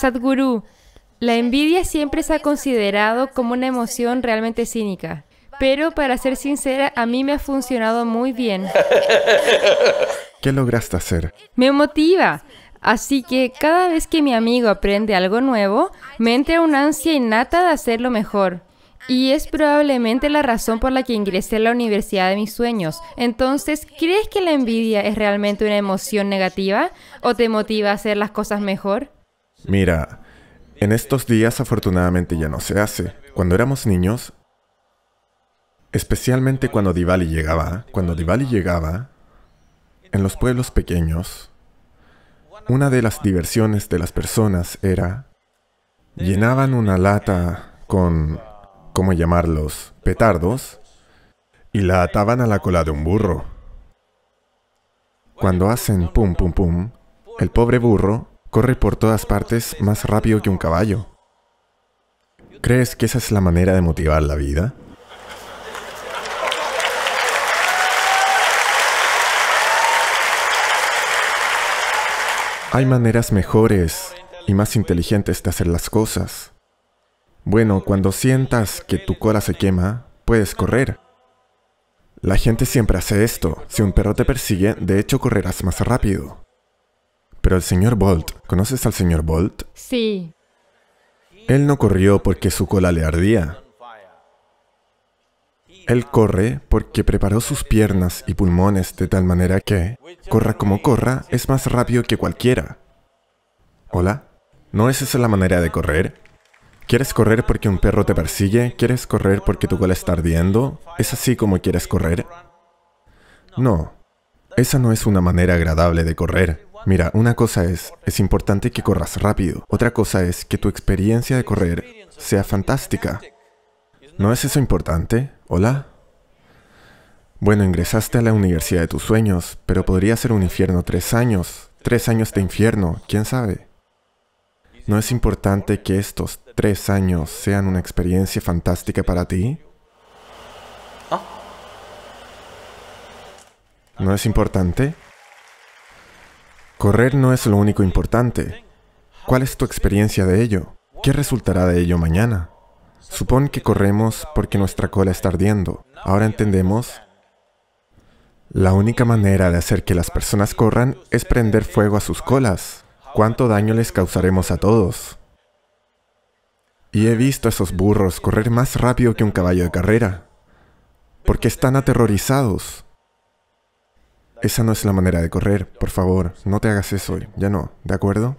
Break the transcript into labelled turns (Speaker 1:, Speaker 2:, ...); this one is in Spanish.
Speaker 1: Sadhguru, la envidia siempre se ha considerado como una emoción realmente cínica. Pero para ser sincera, a mí me ha funcionado muy bien.
Speaker 2: ¿Qué lograste hacer?
Speaker 1: Me motiva. Así que cada vez que mi amigo aprende algo nuevo, me entra una ansia innata de hacerlo mejor. Y es probablemente la razón por la que ingresé a la universidad de mis sueños. Entonces, ¿crees que la envidia es realmente una emoción negativa o te motiva a hacer las cosas mejor?
Speaker 2: Mira, en estos días afortunadamente ya no se hace. Cuando éramos niños, especialmente cuando Diwali llegaba, cuando Diwali llegaba, en los pueblos pequeños, una de las diversiones de las personas era, llenaban una lata con, ¿cómo llamarlos?, petardos, y la ataban a la cola de un burro. Cuando hacen pum pum pum, el pobre burro Corre por todas partes más rápido que un caballo. ¿Crees que esa es la manera de motivar la vida? Hay maneras mejores y más inteligentes de hacer las cosas. Bueno, cuando sientas que tu cola se quema, puedes correr. La gente siempre hace esto. Si un perro te persigue, de hecho correrás más rápido. Pero el señor Bolt, ¿conoces al señor Bolt? Sí. Él no corrió porque su cola le ardía. Él corre porque preparó sus piernas y pulmones de tal manera que, corra como corra, es más rápido que cualquiera. Hola, ¿no es esa la manera de correr? ¿Quieres correr porque un perro te persigue? ¿Quieres correr porque tu cola está ardiendo? ¿Es así como quieres correr? No, esa no es una manera agradable de correr. Mira, una cosa es, es importante que corras rápido. Otra cosa es que tu experiencia de correr sea fantástica. ¿No es eso importante? ¿Hola? Bueno, ingresaste a la universidad de tus sueños, pero podría ser un infierno tres años. Tres años de infierno, quién sabe. ¿No es importante que estos tres años sean una experiencia fantástica para ti? ¿No es importante? Correr no es lo único importante. ¿Cuál es tu experiencia de ello? ¿Qué resultará de ello mañana? Supón que corremos porque nuestra cola está ardiendo. Ahora entendemos. La única manera de hacer que las personas corran es prender fuego a sus colas. ¿Cuánto daño les causaremos a todos? Y he visto a esos burros correr más rápido que un caballo de carrera. Porque están aterrorizados. Esa no es la manera de correr, por favor, no te hagas eso, ya no, ¿de acuerdo?